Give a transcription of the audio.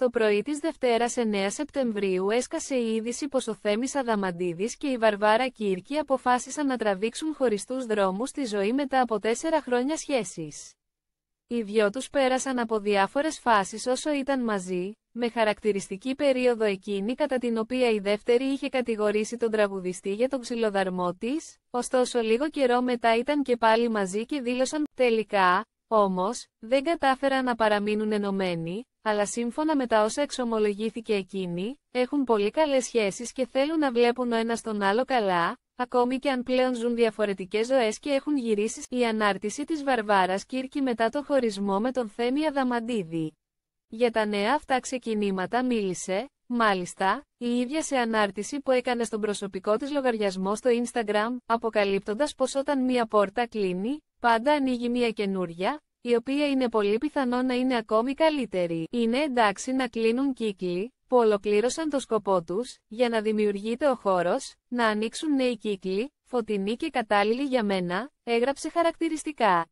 Το πρωί της Δευτέρας 9 Σεπτεμβρίου έσκασε η είδηση πως ο Θέμης Αδαμαντίδης και η Βαρβάρα Κύρκη αποφάσισαν να τραβήξουν χωριστούς δρόμους στη ζωή μετά από τέσσερα χρόνια σχέσει. Οι δυο τους πέρασαν από διάφορες φάσεις όσο ήταν μαζί, με χαρακτηριστική περίοδο εκείνη κατά την οποία η δεύτερη είχε κατηγορήσει τον τραγουδιστή για τον ξυλοδαρμό της, ωστόσο λίγο καιρό μετά ήταν και πάλι μαζί και δήλωσαν «τελικά», όμως, δεν κατάφεραν να παραμείνουν ενωμένοι, αλλά σύμφωνα με τα όσα εξομολογήθηκε εκείνη, έχουν πολύ καλές σχέσεις και θέλουν να βλέπουν ο ένας τον άλλο καλά, ακόμη και αν πλέον ζουν διαφορετικές ζωές και έχουν γυρίσει η ανάρτηση της Βαρβάρας Κύρκη μετά το χωρισμό με τον Θέμη Αδαμαντίδη. Για τα νέα αυτά ξεκινήματα μίλησε, μάλιστα, η ίδια σε ανάρτηση που έκανε στον προσωπικό της λογαριασμό στο Instagram, αποκαλύπτοντας πως όταν μία πόρτα κλείνει, πάντα ανοίγει μία καινούρια, η οποία είναι πολύ πιθανό να είναι ακόμη καλύτερη. Είναι εντάξει να κλείνουν κύκλοι, που ολοκλήρωσαν το σκοπό τους, για να δημιουργείται ο χώρος, να ανοίξουν νέοι κύκλοι, φωτεινοί και κατάλληλοι για μένα, έγραψε χαρακτηριστικά.